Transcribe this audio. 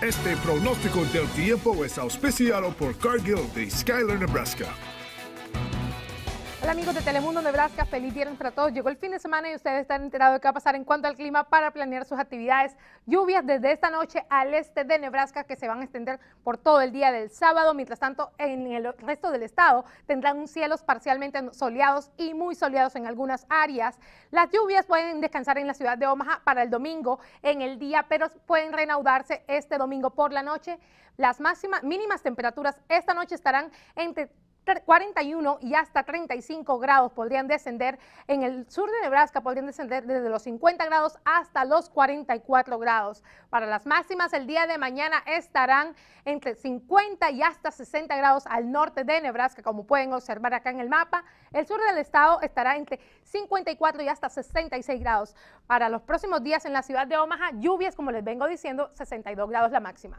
Este pronóstico del tiempo es auspiciado por Cargill de Skyler, Nebraska amigos de Telemundo Nebraska, feliz viernes para todos. Llegó el fin de semana y ustedes están enterados de qué va a pasar en cuanto al clima para planear sus actividades. Lluvias desde esta noche al este de Nebraska que se van a extender por todo el día del sábado. Mientras tanto, en el resto del estado tendrán cielos parcialmente soleados y muy soleados en algunas áreas. Las lluvias pueden descansar en la ciudad de Omaha para el domingo en el día, pero pueden reanudarse este domingo por la noche. Las máximas mínimas temperaturas esta noche estarán entre 41 y hasta 35 grados podrían descender. En el sur de Nebraska podrían descender desde los 50 grados hasta los 44 grados. Para las máximas, el día de mañana estarán entre 50 y hasta 60 grados al norte de Nebraska, como pueden observar acá en el mapa. El sur del estado estará entre 54 y hasta 66 grados. Para los próximos días en la ciudad de Omaha, lluvias, como les vengo diciendo, 62 grados la máxima.